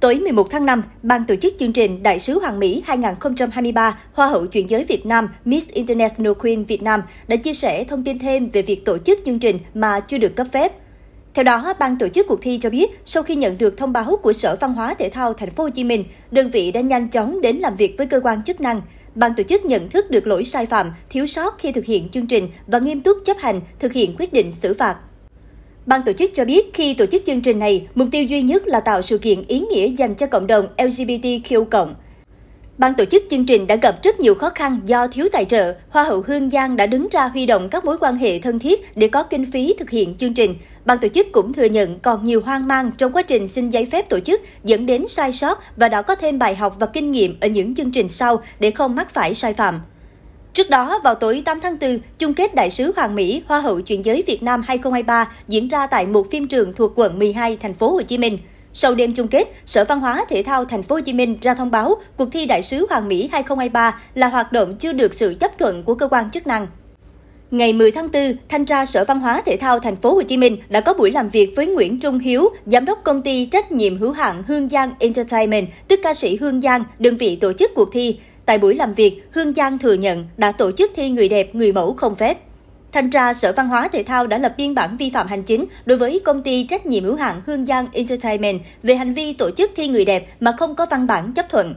Tối 11 tháng 5, ban tổ chức chương trình Đại sứ Hoàng Mỹ 2023 Hoa hậu chuyển giới Việt Nam Miss International Queen Việt Nam đã chia sẻ thông tin thêm về việc tổ chức chương trình mà chưa được cấp phép. Theo đó, ban tổ chức cuộc thi cho biết, sau khi nhận được thông báo của Sở Văn hóa Thể thao Thành phố Hồ Chí Minh, đơn vị đã nhanh chóng đến làm việc với cơ quan chức năng. Ban tổ chức nhận thức được lỗi sai phạm, thiếu sót khi thực hiện chương trình và nghiêm túc chấp hành thực hiện quyết định xử phạt. Ban tổ chức cho biết khi tổ chức chương trình này, mục tiêu duy nhất là tạo sự kiện ý nghĩa dành cho cộng đồng LGBTQ+. Ban tổ chức chương trình đã gặp rất nhiều khó khăn do thiếu tài trợ. Hoa hậu Hương Giang đã đứng ra huy động các mối quan hệ thân thiết để có kinh phí thực hiện chương trình. Ban tổ chức cũng thừa nhận còn nhiều hoang mang trong quá trình xin giấy phép tổ chức dẫn đến sai sót và đã có thêm bài học và kinh nghiệm ở những chương trình sau để không mắc phải sai phạm. Trước đó, vào tối 8 tháng 4, chung kết đại sứ Hoàng Mỹ Hoa hậu chuyển giới Việt Nam 2023 diễn ra tại một phim trường thuộc quận 12, thành phố Hồ Chí Minh. Sau đêm chung kết, Sở Văn hóa Thể thao Thành phố Hồ Chí Minh ra thông báo cuộc thi Đại sứ Hoàng Mỹ 2023 là hoạt động chưa được sự chấp thuận của cơ quan chức năng. Ngày 10 tháng 4, Thanh tra Sở Văn hóa Thể thao Thành phố Hồ Chí Minh đã có buổi làm việc với Nguyễn Trung Hiếu, giám đốc công ty trách nhiệm hữu hạn Hương Giang Entertainment, tức ca sĩ Hương Giang, đơn vị tổ chức cuộc thi Tại buổi làm việc, Hương Giang thừa nhận đã tổ chức thi người đẹp, người mẫu không phép. Thanh tra Sở Văn hóa Thể thao đã lập biên bản vi phạm hành chính đối với công ty trách nhiệm hữu hạn Hương Giang Entertainment về hành vi tổ chức thi người đẹp mà không có văn bản chấp thuận.